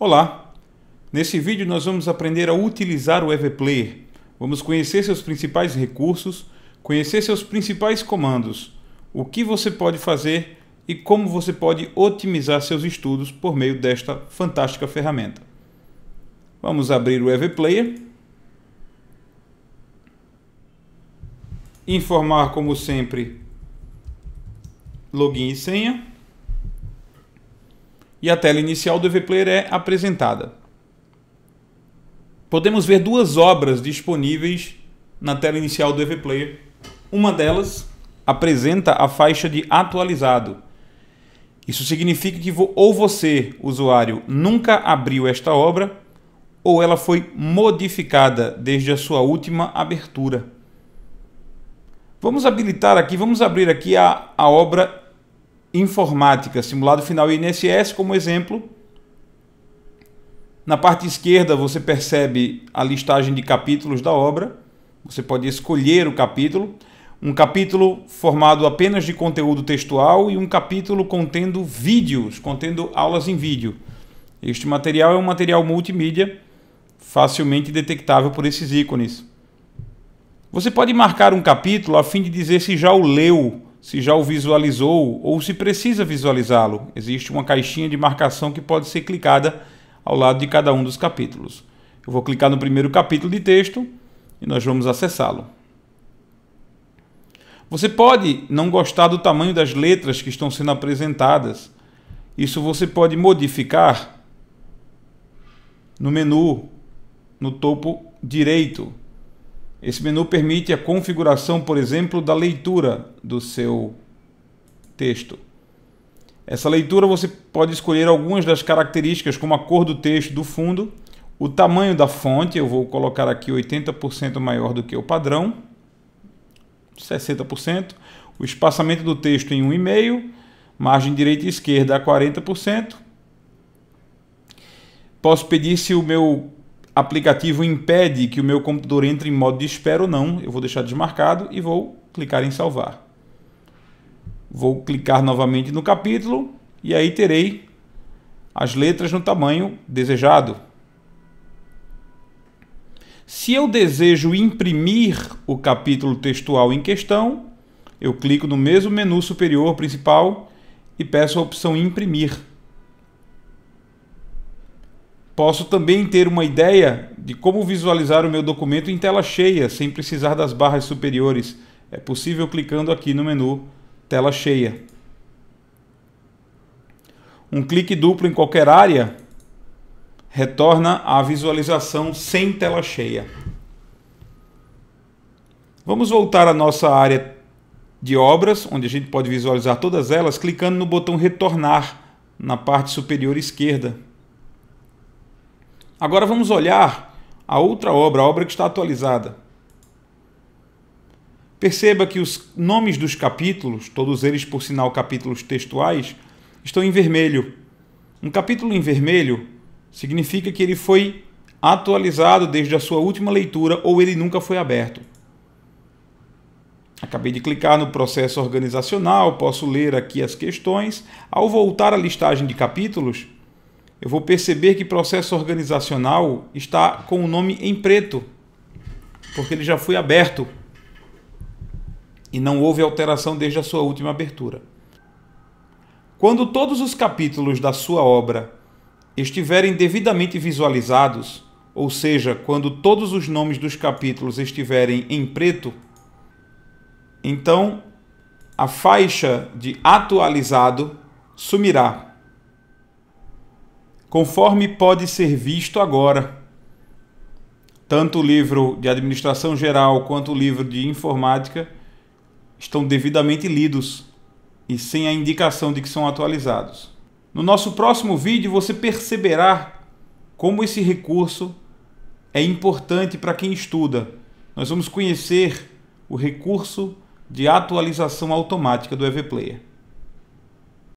Olá! Nesse vídeo nós vamos aprender a utilizar o EVPlayer. Vamos conhecer seus principais recursos, conhecer seus principais comandos, o que você pode fazer e como você pode otimizar seus estudos por meio desta fantástica ferramenta. Vamos abrir o EVPlayer. Informar como sempre login e senha e a tela inicial do EV Player é apresentada. Podemos ver duas obras disponíveis na tela inicial do EV Player. Uma delas apresenta a faixa de atualizado. Isso significa que ou você, usuário, nunca abriu esta obra ou ela foi modificada desde a sua última abertura. Vamos habilitar aqui, vamos abrir aqui a, a obra informática, simulado final INSS, como exemplo. Na parte esquerda você percebe a listagem de capítulos da obra. Você pode escolher o capítulo. Um capítulo formado apenas de conteúdo textual e um capítulo contendo vídeos, contendo aulas em vídeo. Este material é um material multimídia, facilmente detectável por esses ícones. Você pode marcar um capítulo a fim de dizer se já o leu se já o visualizou ou se precisa visualizá-lo. Existe uma caixinha de marcação que pode ser clicada ao lado de cada um dos capítulos. Eu vou clicar no primeiro capítulo de texto e nós vamos acessá-lo. Você pode não gostar do tamanho das letras que estão sendo apresentadas. Isso você pode modificar no menu no topo direito esse menu permite a configuração, por exemplo, da leitura do seu texto. Essa leitura você pode escolher algumas das características, como a cor do texto do fundo, o tamanho da fonte, eu vou colocar aqui 80% maior do que o padrão, 60%, o espaçamento do texto em 1,5%, margem direita e esquerda a 40%. Posso pedir se o meu aplicativo impede que o meu computador entre em modo de espera ou não, eu vou deixar desmarcado e vou clicar em salvar. Vou clicar novamente no capítulo e aí terei as letras no tamanho desejado. Se eu desejo imprimir o capítulo textual em questão, eu clico no mesmo menu superior principal e peço a opção imprimir. Posso também ter uma ideia de como visualizar o meu documento em tela cheia, sem precisar das barras superiores. É possível clicando aqui no menu Tela Cheia. Um clique duplo em qualquer área retorna à visualização sem tela cheia. Vamos voltar à nossa área de obras, onde a gente pode visualizar todas elas, clicando no botão Retornar na parte superior esquerda. Agora vamos olhar a outra obra, a obra que está atualizada. Perceba que os nomes dos capítulos, todos eles por sinal capítulos textuais, estão em vermelho. Um capítulo em vermelho significa que ele foi atualizado desde a sua última leitura ou ele nunca foi aberto. Acabei de clicar no processo organizacional, posso ler aqui as questões. Ao voltar à listagem de capítulos, eu vou perceber que processo organizacional está com o nome em preto, porque ele já foi aberto e não houve alteração desde a sua última abertura. Quando todos os capítulos da sua obra estiverem devidamente visualizados, ou seja, quando todos os nomes dos capítulos estiverem em preto, então a faixa de atualizado sumirá conforme pode ser visto agora. Tanto o livro de Administração Geral quanto o livro de Informática estão devidamente lidos e sem a indicação de que são atualizados. No nosso próximo vídeo você perceberá como esse recurso é importante para quem estuda. Nós vamos conhecer o recurso de atualização automática do EVPlayer.